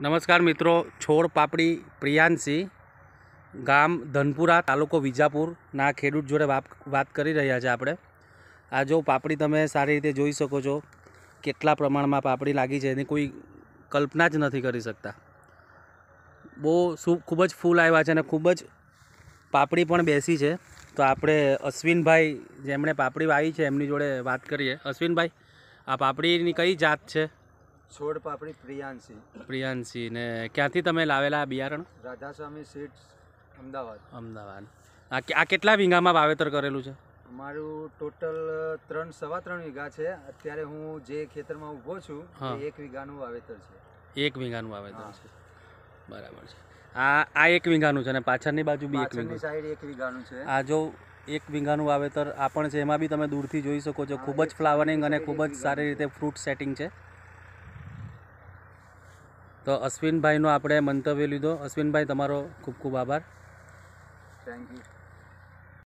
નમસ્કાર મિત્રો છોડ પાપડી પ્રિયાંશી ગામ ધનપુરા તાલુકો વિજાપુરના ખેડૂત જોડે વાત કરી રહ્યા છે આપણે આ જો પાપડી તમે સારી રીતે જોઈ શકો છો કેટલા પ્રમાણમાં પાપડી લાગી છે એની કોઈ કલ્પના જ નથી કરી શકતા બહુ શું ખૂબ જ ફૂલ આવ્યા છે અને ખૂબ જ પાપડી પણ બેસી છે તો આપણે અશ્વિનભાઈ જેમણે પાપડી વાવી છે એમની જોડે વાત કરીએ અશ્વિનભાઈ આ પાપડીની કઈ જાત છે છોડ પાપડી પ્રિયાંશી પ્રિયાંશી ને ક્યાંથી તમે લાવેલા આ બિયારણ રાધાસ્વામી સીડ્સ અમદાવાદ અમદાવાદ આ આ કેટલા વીઘામાં વાવેતર કરેલું છે મારું ટોટલ ત્રણ સવા ત્રણ વીઘા છે અત્યારે હું જે ખેતરમાં ઊભો છું એક વીઘાનું વાવેતર છે એક વીઘાનું વાવેતર છે બરાબર છે આ આ એક વીઘાનું છે અને પાછળની બાજુ બી એક વીઘા સાઈડ એક વીઘાનું છે આ જો એક વીઘાનું વાવેતર આ પણ છે એમાં બી તમે દૂરથી જોઈ શકો છો ખૂબ જ ફ્લાવરિંગ અને ખૂબ જ સારી રીતે ફ્રૂટ સેટિંગ છે તો અશ્વિનભાઈનો આપણે મંતવ્ય લીધો અશ્વિનભાઈ તમારો ખૂબ ખૂબ આભાર થેન્ક યુ